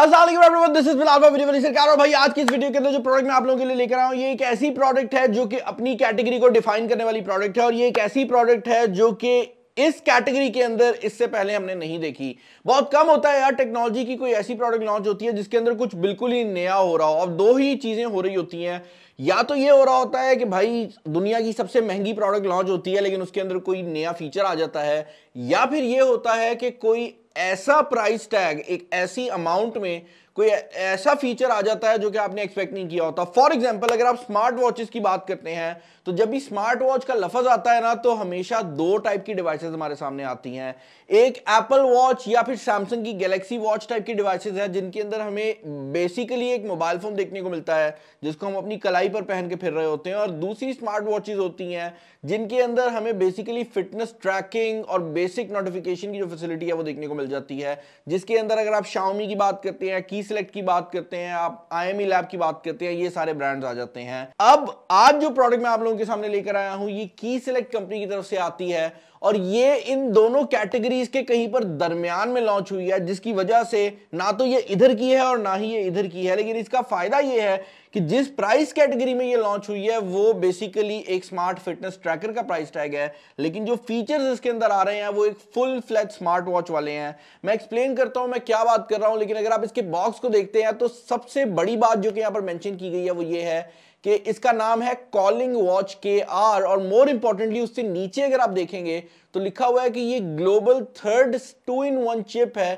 Aslam this is सरकार और भाई आज की इस वीडियो के अंदर जो प्रोडक्ट मैं आप लोगों के लिए लेकर आया हूँ ये एक ऐसी प्रोडक्ट है जो कि अपनी कैटेगरी को डिफाइन करने वाली प्रोडक्ट है और ये एक ऐसी प्रोडक्ट है जो कि इस कैटेगरी के अंदर इससे पहले हमने नहीं देखी बहुत कम होता है यार टेक्नोलॉजी की कोई ऐसी प्रोडक्ट लॉन्च होती है जिसके अंदर कुछ बिल्कुल ही नया हो रहा हो अब दो ही चीजें हो रही होती हैं या तो ये हो रहा होता है कि भाई दुनिया की सबसे महंगी प्रोडक्ट लॉन्च होती है लेकिन उसके अंदर कोई नया फीचर आ जाता है या फिर ये होता है कि कोई ऐसा प्राइस टैग एक ऐसी अमाउंट में कोई ऐसा फीचर आ जाता है जो कि आपने एक्सपेक्ट नहीं किया होता फॉर एग्जाम्पल अगर आप स्मार्ट वॉचेस की बात करते हैं तो जब भी स्मार्ट वॉच का लफज आता है ना तो हमेशा दो टाइप की डिवाइसेज हमारे सामने आती हैं एक एप्पल वॉच या फिर सैमसंग की गैलेक्सी वॉच टाइप की डिवाइसेज हैं जिनके अंदर हमें बेसिकली एक मोबाइल फोन देखने को मिलता है जिसको हम अपनी कलाई पर पहन के फिर रहे होते हैं और दूसरी स्मार्ट वॉचेज होती हैं जिनके अंदर हमें बेसिकली फिटनेस ट्रैकिंग और बेसिक नोटिफिकेशन की जो फैसिलिटी है वो देखने को मिल जाती है जिसके अंदर अगर आप शाउमी की बात करते हैं की सिलेक्ट की बात करते हैं आप आई लैब की बात करते हैं ये सारे ब्रांड्स आ जाते हैं अब आज जो प्रोडक्ट मैं आप लोगों आपके सामने लेकर आया हूं ये की सिलेक्ट कंपनी की तरफ से आती है और ये इन दोनों कैटेगरीज के कहीं पर दरमियान में लॉन्च हुई है जिसकी वजह से ना तो ये इधर की है और ना ही ये इधर की है लेकिन इसका फायदा ये है कि जिस प्राइस कैटेगरी में ये लॉन्च हुई है वो बेसिकली एक स्मार्ट फिटनेस ट्रैकर का प्राइस टैग है लेकिन जो फीचर्स इसके अंदर आ रहे हैं वो एक फुल फ्लैट स्मार्ट वॉच वाले हैं मैं एक्सप्लेन करता हूं मैं क्या बात कर रहा हूं लेकिन अगर आप इसके बॉक्स को देखते हैं तो सबसे बड़ी बात जो कि यहां पर मैंशन की गई है वो ये है कि इसका नाम है कॉलिंग वॉच के आर और मोर इंपॉर्टेंटली उससे नीचे अगर आप देखेंगे तो लिखा हुआ है कि ये global third two in one chip है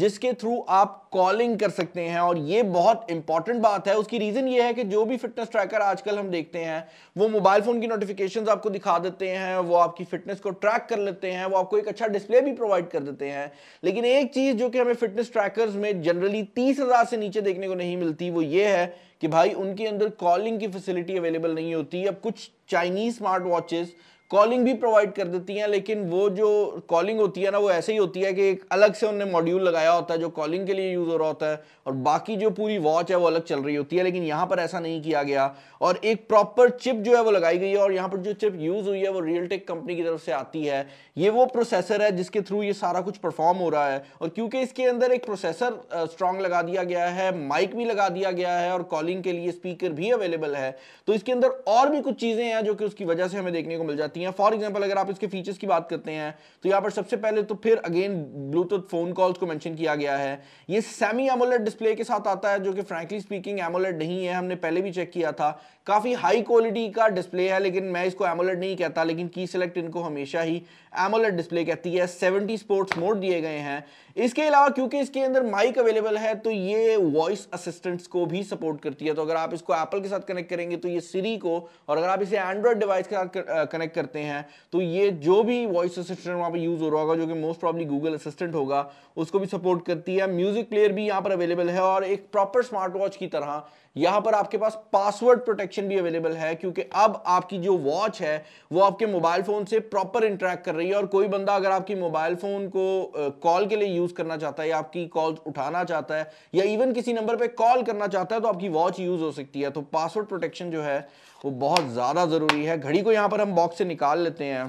जिसके थ्रू आप कॉलिंग कर सकते हैं और ये बहुत इंपॉर्टेंट बात है उसकी रीज़न ये है कि जो भी फिटनेस ट्रैकर आजकल हम देखते हैं वो मोबाइल फ़ोन की नोटिफिकेशंस आपको दिखा देते हैं वो आपकी फिटनेस को ट्रैक कर लेते हैं वो आपको एक अच्छा डिस्प्ले भी प्रोवाइड कर देते हैं लेकिन एक चीज़ जो कि हमें फिटनेस ट्रैकर्स में जनरली तीस हज़ार से नीचे देखने को नहीं मिलती वो ये है कि भाई उनके अंदर कॉलिंग की फैसिलिटी अवेलेबल नहीं होती अब कुछ चाइनीज़ स्मार्ट वॉचेस कॉलिंग भी प्रोवाइड कर देती हैं लेकिन वो जो कॉलिंग होती है ना वो ऐसे ही होती है कि एक अलग से उन्हें मॉड्यूल लगाया होता है जो कॉलिंग के लिए यूज़ हो रहा होता है और बाकी जो पूरी वॉच है वो अलग चल रही होती है लेकिन यहाँ पर ऐसा नहीं किया गया और एक प्रॉपर चिप जो है वो लगाई गई है और यहाँ पर जो चिप यूज़ हुई है वो टेक कंपनी की तरफ से आती है ये वो प्रोसेसर है जिसके थ्रू ये सारा कुछ परफॉर्म हो रहा है और क्योंकि इसके अंदर एक प्रोसेसर स्ट्रॉन्ग लगा दिया गया है माइक भी लगा दिया गया है और कॉलिंग के लिए स्पीकर भी अवेलेबल है तो इसके अंदर और भी कुछ चीज़ें हैं जो कि उसकी वजह से हमें देखने को मिल जाती है हैं फॉर एग्जाम्पल अगर आप इसके फीचर्स की बात करते हैं तो यहाँ पर सबसे पहले तो फिर अगेन ब्लूटूथ फोन कॉल्स को मैंशन किया गया है ये सेमी एमोलेट डिस्प्ले के साथ आता है जो कि फ्रेंकली स्पीकिंग एमोलेट नहीं है हमने पहले भी चेक किया था काफ़ी हाई क्वालिटी का डिस्प्ले है लेकिन मैं इसको एमोलेट नहीं कहता लेकिन की सिलेक्ट इनको हमेशा ही एमोलेट डिस्प्ले कहती है सेवेंटी स्पोर्ट्स मोड दिए गए हैं इसके अलावा क्योंकि इसके अंदर माइक अवेलेबल है तो ये वॉइस असिस्टेंट्स को भी सपोर्ट करती है तो अगर आप इसको एप्पल के साथ कनेक्ट करेंगे तो ये सीरी को और अगर आप इसे एंड्रॉइड डिवाइस के साथ कनेक्ट करते करते हैं तो ये जो भी वॉइस असिस्टेंट वहाँ पे यूज़ हो रहा होगा जो कि मोस्ट प्रॉब्ली गूगल असिस्टेंट होगा उसको भी सपोर्ट करती है म्यूज़िक प्लेयर भी यहाँ पर अवेलेबल है और एक प्रॉपर स्मार्ट वॉच की तरह यहां पर आपके पास पासवर्ड प्रोटेक्शन भी अवेलेबल है क्योंकि अब आपकी जो वॉच है वो आपके मोबाइल फोन से प्रॉपर इंटरेक्ट कर रही है और कोई बंदा अगर आपकी मोबाइल फोन को कॉल के लिए यूज करना चाहता है या आपकी कॉल उठाना चाहता है या इवन किसी नंबर पर कॉल करना चाहता है तो आपकी वॉच यूज हो सकती है तो पासवर्ड प्रोटेक्शन जो है वो बहुत ज्यादा जरूरी है घड़ी को यहां पर हम बॉक्स से निकाल लेते हैं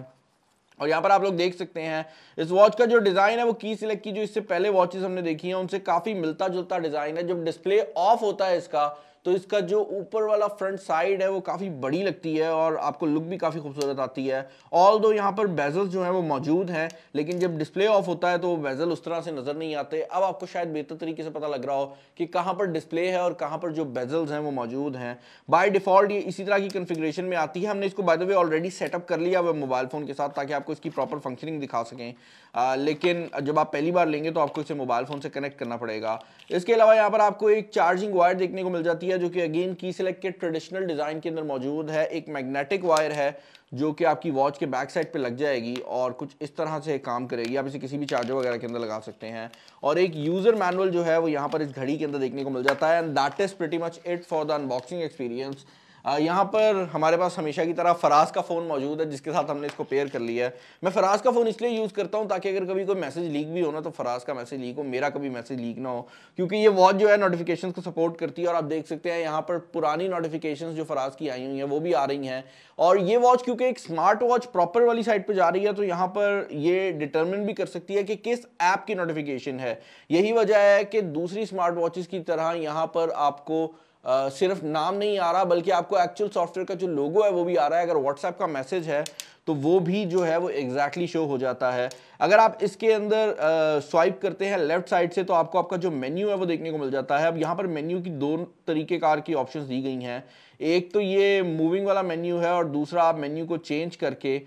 और यहाँ पर आप लोग देख सकते हैं इस वॉच का जो डिज़ाइन है वो की सिलेक्ट की जो इससे पहले वॉचेस हमने देखी हैं उनसे काफ़ी मिलता जुलता डिज़ाइन है जब डिस्प्ले ऑफ होता है इसका तो इसका जो ऊपर वाला फ्रंट साइड है वो काफ़ी बड़ी लगती है और आपको लुक भी काफ़ी खूबसूरत आती है ऑल दो यहाँ पर बेजल जो है वो मौजूद हैं लेकिन जब डिस्प्ले ऑफ होता है तो वो बेजल उस तरह से नज़र नहीं आते अब आपको शायद बेहतर तरीके से पता लग रहा हो कि कहाँ पर डिस्प्ले है और कहाँ पर जो बेजल्स हैं वो मौजूद हैं बाय डिफ़ॉल्ट ये इसी तरह की कन्फिग्रेशन में आती है हमने इसको by the way already setup कर लिया हुआ मोबाइल फ़ोन के साथ ताकि आपको इसकी प्रॉपर फंक्शनिंग दिखा सकें आ, लेकिन जब आप पहली बार लेंगे तो आपको इसे मोबाइल फ़ोन से कनेक्ट करना पड़ेगा इसके अलावा यहाँ पर आपको एक चार्जिंग वायर देखने को मिल जाती है लिया जो कि अगेन की सिलेक्ट के ट्रेडिशनल डिज़ाइन के अंदर मौजूद है एक मैग्नेटिक वायर है जो कि आपकी वॉच के बैक साइड पे लग जाएगी और कुछ इस तरह से काम करेगी आप इसे किसी भी चार्जर वगैरह के अंदर लगा सकते हैं और एक यूज़र मैनुअल जो है वो यहाँ पर इस घड़ी के अंदर देखने को मिल जाता है and that is pretty much it for the unboxing experience यहाँ पर हमारे पास हमेशा की तरह फराज का फ़ोन मौजूद है जिसके साथ हमने इसको पेयर कर लिया है मैं फराज का फ़ोन इसलिए यूज़ करता हूँ ताकि अगर कभी कोई मैसेज लीक भी हो ना तो फराज का मैसेज लीक हो मेरा कभी मैसेज लीक ना हो क्योंकि ये वॉच जो है नोटिफिकेशन को सपोर्ट करती है और आप देख सकते हैं यहाँ पर पुरानी नोटिफिकेशन जो फराज की आई हुई हैं वो भी आ रही हैं और ये वॉच क्योंकि एक स्मार्ट वॉच प्रॉपर वाली साइड पर जा रही है तो यहाँ पर ये डिटर्मिन भी कर सकती है कि किस ऐप की नोटिफिकेशन है यही वजह है कि दूसरी स्मार्ट वॉचेस की तरह यहाँ पर आपको सिर्फ नाम नहीं आ रहा बल्कि आपको एक्चुअल सॉफ्टवेयर का जो लोगो है वो भी आ रहा है अगर व्हाट्सएप का मैसेज है तो वो भी जो है वो एग्जैक्टली exactly शो हो जाता है अगर आप इसके अंदर स्वाइप uh, करते हैं लेफ्ट साइड से तो आपको आपका जो मेन्यू है वो देखने को मिल जाता है अब यहाँ पर मेन्यू की दो तरीके कार की ऑप्शन दी गई हैं एक तो ये मूविंग वाला मेन्यू है और दूसरा आप मेन्यू को चेंज करके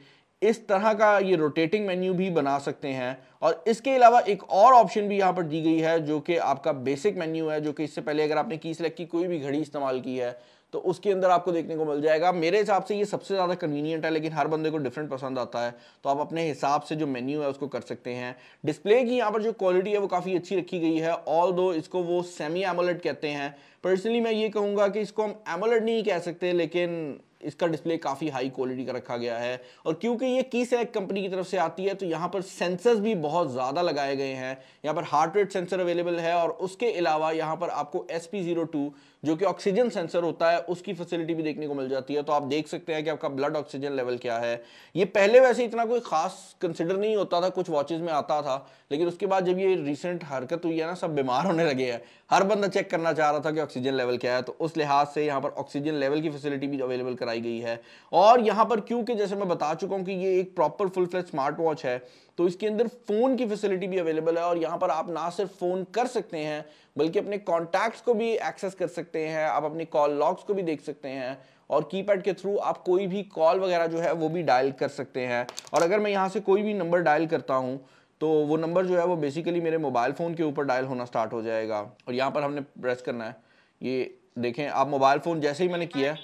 इस तरह का ये रोटेटिंग मेन्यू भी बना सकते हैं और इसके अलावा एक और ऑप्शन भी यहाँ पर दी गई है जो कि आपका बेसिक मेन्यू है जो कि इससे पहले अगर आपने की सेलेक्ट की कोई भी घड़ी इस्तेमाल की है तो उसके अंदर आपको देखने को मिल जाएगा मेरे हिसाब से ये सबसे ज़्यादा कन्वीनियंट है लेकिन हर बंदे को डिफरेंट पसंद आता है तो आप अपने हिसाब से जो मेन्यू है उसको कर सकते हैं डिस्प्ले की यहाँ पर जो क्वालिटी है वो काफ़ी अच्छी रखी गई है ऑल दो इसको वो सेमी एमोलेट कहते हैं पर्सनली मैं ये कहूँगा कि इसको हम एमोलेट नहीं कह सकते लेकिन इसका डिस्प्ले काफ़ी हाई क्वालिटी का रखा गया है और क्योंकि ये की सैक कंपनी की तरफ से आती है तो यहाँ पर सेंसर्स भी बहुत ज़्यादा लगाए गए हैं यहाँ पर हार्ट रेट सेंसर अवेलेबल है और उसके अलावा यहाँ पर आपको एस पी जीरो टू जो कि ऑक्सीजन सेंसर होता है उसकी फैसिलिटी भी देखने को मिल जाती है तो आप देख सकते हैं कि आपका ब्लड ऑक्सीजन लेवल क्या है ये पहले वैसे इतना कोई खास कंसिडर नहीं होता था कुछ वॉचेज में आता था लेकिन उसके बाद जब ये रिसेंट हरकत हुई है ना सब बीमार होने लगे हैं हर बंदा चेक करना चाह रहा था कि ऑक्सीजन लेवल क्या है तो उस लिहाज से यहाँ पर ऑक्सीजन लेवल की फैसिलिटी भी अवेलेबल कराई गई है और यहाँ पर क्योंकि जैसे मैं बता चुका हूँ कि ये एक proper full flat smart watch है तो इसके अंदर फ़ोन की फैसिलिटी भी अवेलेबल है और यहाँ पर आप ना सिर्फ फ़ोन कर सकते हैं बल्कि अपने कॉन्टैक्ट्स को भी एक्सेस कर सकते हैं आप अपने कॉल लॉग्स को भी देख सकते हैं और कीपैड के थ्रू आप कोई भी कॉल वगैरह जो है वो भी डायल कर सकते हैं और अगर मैं यहाँ से कोई भी नंबर डायल करता हूँ तो वो नंबर जो है वो बेसिकली मेरे मोबाइल फ़ोन के ऊपर डायल होना स्टार्ट हो जाएगा और यहाँ पर हमने प्रेस करना है ये देखें आप मोबाइल फ़ोन जैसे ही मैंने किया है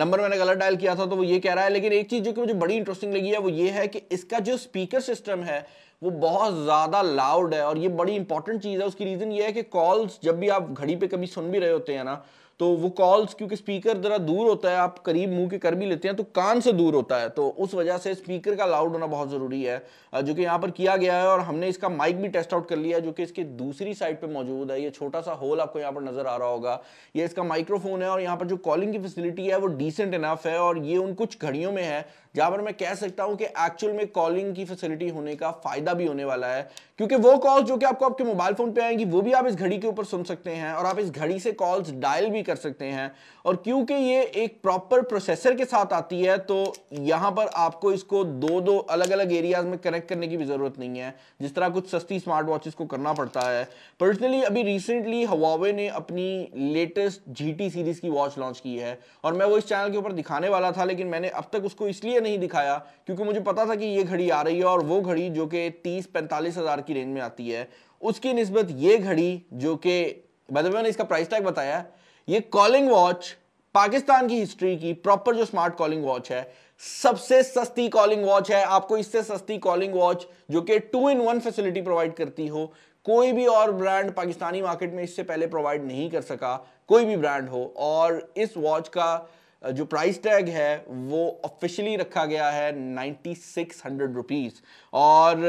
नंबर मैंने गलत डायल किया था तो वो ये कह रहा है लेकिन एक चीज़ जो कि मुझे बड़ी इंटरेस्टिंग लगी है वो ये है कि इसका जो स्पीकर सिस्टम है वो बहुत ज़्यादा लाउड है और ये बड़ी इंपॉर्टेंट चीज़ है उसकी रीज़न ये है कि कॉल्स जब भी आप घड़ी पे कभी सुन भी रहे होते हैं ना तो वो कॉल्स क्योंकि स्पीकर ज़रा दूर होता है आप करीब मुंह के कर भी लेते हैं तो कान से दूर होता है तो उस वजह से स्पीकर का लाउड होना बहुत ज़रूरी है जो कि यहाँ पर किया गया है और हमने इसका माइक भी टेस्ट आउट कर लिया है जो कि इसके दूसरी साइड पर मौजूद है ये छोटा सा होल आपको यहाँ पर नज़र आ रहा होगा ये इसका माइक्रोफोन है और यहाँ पर जो कॉलिंग की फैसिलिटी है वो डिसेंट इनफ है और ये उन कुछ घड़ियों में है जहां पर मैं कह सकता हूं कि एक्चुअल में कॉलिंग की फैसिलिटी होने का फायदा भी होने वाला है क्योंकि वो कॉल्स जो कि आपको आपके मोबाइल फोन पे आएंगी वो भी आप इस घड़ी के ऊपर सुन सकते हैं और आप इस घड़ी से कॉल्स डायल भी कर सकते हैं और क्योंकि ये एक प्रॉपर प्रोसेसर के साथ आती है तो यहाँ पर आपको इसको दो दो अलग अलग एरियाज में कनेक्ट करने की भी ज़रूरत नहीं है जिस तरह कुछ सस्ती स्मार्ट वॉचेस को करना पड़ता है पर्सनली अभी रिसेंटली हवावे ने अपनी लेटेस्ट जी सीरीज़ की वॉच लॉन्च की है और मैं वो इस चैनल के ऊपर दिखाने वाला था लेकिन मैंने अब तक उसको इसलिए नहीं दिखाया क्योंकि मुझे पता था कि ये घड़ी आ रही है और वो घड़ी जो कि तीस पैंतालीस हज़ार की रेंज में आती है उसकी नस्बत ये घड़ी जो कि मतलब मैंने इसका प्राइस टैग बताया ये कॉलिंग वॉच पाकिस्तान की हिस्ट्री की प्रॉपर जो स्मार्ट कॉलिंग वॉच है सबसे सस्ती कॉलिंग वॉच है आपको इससे सस्ती कॉलिंग वॉच जो कि two in one facility provide करती हो कोई भी और ब्रांड पाकिस्तानी मार्केट में इससे पहले प्रोवाइड नहीं कर सका कोई भी ब्रांड हो और इस वॉच का जो प्राइस टैग है वो ऑफिशियली रखा गया है 9600 रुपीस और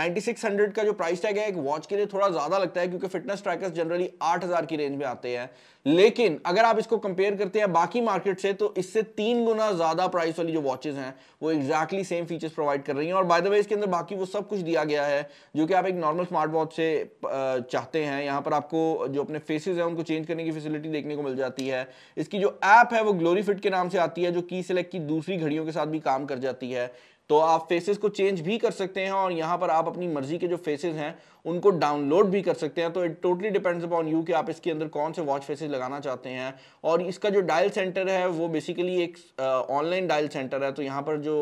9600 का जो प्राइस टैग है एक वॉच के लिए थोड़ा ज़्यादा लगता है क्योंकि फिटनेस ट्रैकर्स जनरली 8000 की रेंज में आते हैं लेकिन अगर आप इसको कंपेयर करते हैं बाकी मार्केट से तो इससे तीन गुना ज़्यादा प्राइस वाली जो वॉचेज हैं वो एग्जैक्टली सेम फीचर्स प्रोवाइड कर रही हैं और बाय द वे इसके अंदर बाकी वो सब कुछ दिया गया है जो कि आप एक नॉर्मल स्मार्ट वॉच से चाहते हैं यहाँ पर आपको जो अपने फेसेस हैं उनको चेंज करने की फैसिलिटी देखने को मिल जाती है इसकी जो ऐप है वो ग्लोरी फिट के नाम से आती है जो की सेलेक्ट की दूसरी घड़ियों के साथ भी काम कर जाती है तो आप फेसेस को चेंज भी कर सकते हैं और यहाँ पर आप अपनी मर्जी के जो फेसेस हैं उनको डाउनलोड भी कर सकते हैं तो it totally depends upon you कि आप इसके अंदर कौन से वॉच फेसेस लगाना चाहते हैं और इसका जो डायल सेंटर है वो बेसिकली एक ऑनलाइन डायल सेंटर है तो यहाँ पर जो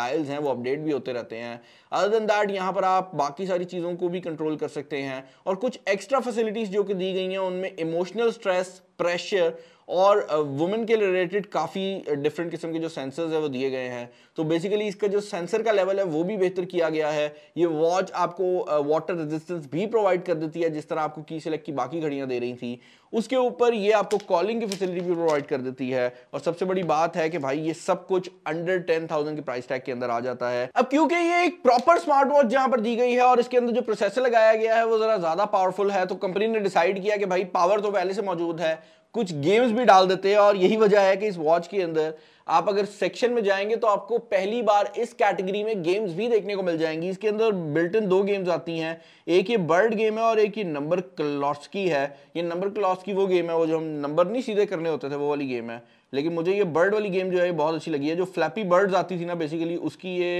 डायल्स हैं वो अपडेट भी होते रहते हैं अदर देन दैट यहाँ पर आप बाकी सारी चीज़ों को भी कंट्रोल कर सकते हैं और कुछ एक्स्ट्रा फैसिलिटीज़ जो कि दी गई हैं उनमें इमोशनल स्ट्रेस प्रेशर और वुमेन के रिलेटेड काफ़ी डिफरेंट किस्म के जो सेंसर्स है वो दिए गए हैं तो बेसिकली इसका जो सेंसर का लेवल है वो भी बेहतर किया गया है ये वॉच आपको वाटर रेजिस्टेंस भी प्रोवाइड कर देती है जिस तरह आपको की सेलेक्ट की बाकी घड़ियां दे रही थी उसके ऊपर ये आपको कॉलिंग की फैसिलिटी भी प्रोवाइड कर देती है और सबसे बड़ी बात है कि भाई ये सब कुछ अंडर टेन थाउजेंड के प्राइस टैग के अंदर आ जाता है अब क्योंकि ये एक प्रॉपर स्मार्ट वॉच जहां पर दी गई है और इसके अंदर जो प्रोसेसर लगाया गया है वो जरा ज्यादा पावरफुल है तो कंपनी ने डिसाइड किया कि भाई पावर तो पहले से मौजूद है कुछ गेम्स भी डाल देते हैं और यही वजह है कि इस वॉच के अंदर आप अगर सेक्शन में जाएंगे तो आपको पहली बार इस कैटेगरी में गेम्स भी देखने को मिल जाएंगी इसके अंदर बिल्ट इन दो गेम्स आती हैं एक ये बर्ड गेम है और एक ये नंबर क्लॉस्की है ये नंबर क्लॉस्की वो गेम है वो जो हम नंबर नहीं सीधे करने होते थे वो वाली गेम है लेकिन मुझे ये बर्ड वाली गेम जो है बहुत अच्छी लगी है जो फ्लैपी बर्ड्स आती थी ना बेसिकली उसकी ये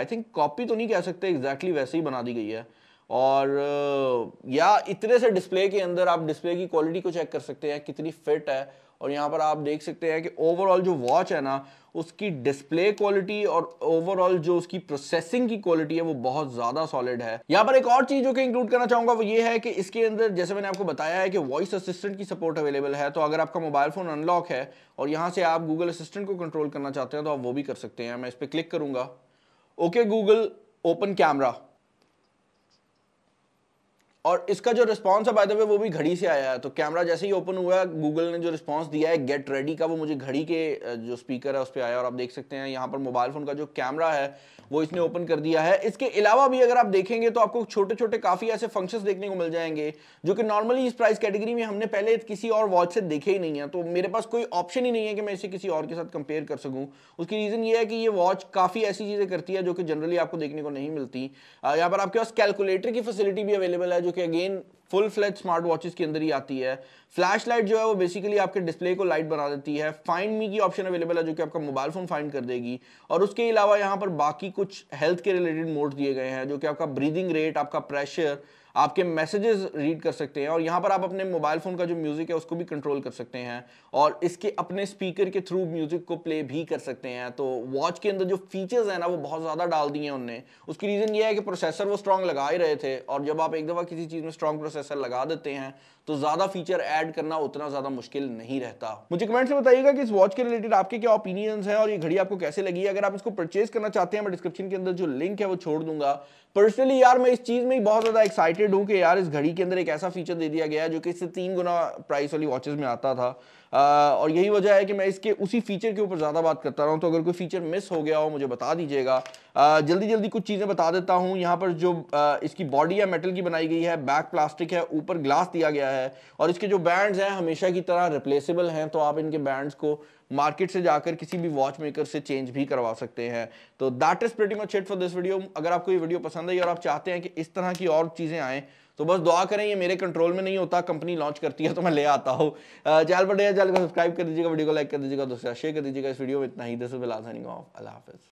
आई थिंक कॉपी तो नहीं कह सकते एग्जैक्टली exactly वैसे ही बना दी गई है और या इतने से डिस्प्ले के अंदर आप डिस्प्ले की क्वालिटी को चेक कर सकते हैं कितनी फिट है और यहाँ पर आप देख सकते हैं कि ओवरऑल जो वॉच है ना उसकी डिस्प्ले क्वालिटी और ओवरऑल जो उसकी प्रोसेसिंग की क्वालिटी है वो बहुत ज़्यादा सॉलिड है यहाँ पर एक और चीज़ जो कि इंक्लूड करना चाहूँगा वो ये है कि इसके अंदर जैसे मैंने आपको बताया है कि वॉइस असिस्टेंट की सपोर्ट अवेलेबल है तो अगर आपका मोबाइल फ़ोन अनलॉक है और यहाँ से आप गूगल असिस्टेंट को कंट्रोल करना चाहते हैं तो आप वो भी कर सकते हैं मैं इस पर क्लिक करूँगा ओके गूगल ओपन कैमरा और इसका जो रिस्पॉन्स है बाय द वे वो भी घड़ी से आया है तो कैमरा जैसे ही ओपन हुआ गूगल ने जो रिस्पॉन्स दिया है गेट रेडी का वो मुझे घड़ी के जो स्पीकर है उस पर आया और आप देख सकते हैं यहाँ पर मोबाइल फ़ोन का जो कैमरा है वो इसने ओपन कर दिया है इसके अलावा भी अगर आप देखेंगे तो आपको छोटे छोटे काफ़ी ऐसे फंक्शन देखने को मिल जाएंगे जो कि नॉर्मली इस प्राइस कैटेगरी में हमने पहले किसी और वॉच से देखे ही नहीं है तो मेरे पास कोई ऑप्शन ही नहीं है कि मैं इसे किसी और के साथ कंपेयर कर सकूँ उसकी रीज़न ये है कि ये वॉच काफ़ी ऐसी चीज़ें करती है जो कि जनरली आपको देखने को नहीं मिलती यहाँ पर आपके पास कैलकुलेटर की फैसिलिटी भी अवेलेबल है जो के again full fledge smart watches के अंदर ही आती है फ्लैश लाइट जो है वो बेसिकली आपके डिस्प्ले को लाइट बना देती है फाइंड मी की ऑप्शन अवेलेबल है जो कि आपका मोबाइल फोन फाइंड कर देगी और उसके अलावा यहाँ पर बाकी कुछ हेल्थ के रिलेटेड मोड दिए गए हैं जो कि आपका ब्रीदिंग रेट आपका प्रेशर आपके मैसेजेस रीड कर सकते हैं और यहाँ पर आप अपने मोबाइल फ़ोन का जो म्यूज़िक है उसको भी कंट्रोल कर सकते हैं और इसके अपने स्पीकर के थ्रू म्यूज़िक को प्ले भी कर सकते हैं तो वॉच के अंदर जो फीचर्स हैं ना वो बहुत ज़्यादा डाल दिए हैं उनने उसकी रीज़न ये है कि प्रोसेसर वो स्ट्रॉन्ग लगा ही रहे थे और जब आप एक दफ़ा किसी चीज़ में स्ट्रॉन्ग प्रोसेस प्रोसेसर लगा देते हैं तो ज़्यादा फीचर ऐड करना उतना ज़्यादा मुश्किल नहीं रहता मुझे कमेंट्स में बताइएगा कि इस वॉच के रिलेटेड आपके क्या ओपिनियंस हैं और ये घड़ी आपको कैसे लगी अगर आप इसको परचेज करना चाहते हैं मैं डिस्क्रिप्शन के अंदर जो लिंक है वो छोड़ दूंगा पर्सनली यार मैं इस चीज़ में बहुत ज़्यादा एक्साइटेड हूँ कि यार इस घड़ी के अंदर एक ऐसा फीचर दे दिया गया है जो कि इससे तीन गुना प्राइस वाली वॉचेज में आता था और यही वजह है कि मैं इसके उसी फीचर के ऊपर ज़्यादा बात करता रहा हूँ तो अगर कोई फीचर मिस हो गया हो मुझे बता दीजिएगा जल्दी जल्दी कुछ चीज़ें बता देता हूँ यहाँ पर जो इसकी बॉडी है मेटल की बनाई गई है बैक प्लास्टिक है ऊपर ग्लास दिया गया है और इसके जो बैंड्स हैं हमेशा की तरह रिप्लेसेबल हैं तो आप इनके बैंड्स को मार्केट से जाकर किसी भी वॉच मेकर से चेंज भी करवा सकते हैं तो that is pretty much it for this video अगर आपको ये वीडियो पसंद आई और आप चाहते हैं कि इस तरह की और चीज़ें आएँ तो बस दुआ करें ये मेरे कंट्रोल में नहीं होता कंपनी लॉन्च करती है तो मैं ले आता हूँ चैनल पर चैनल को सब्सक्राइब कर दीजिएगा वीडियो को लाइक कर दीजिएगा दोस्तों शेयर कर दीजिएगा इस वीडियो में इतना ही दस बिलाफ़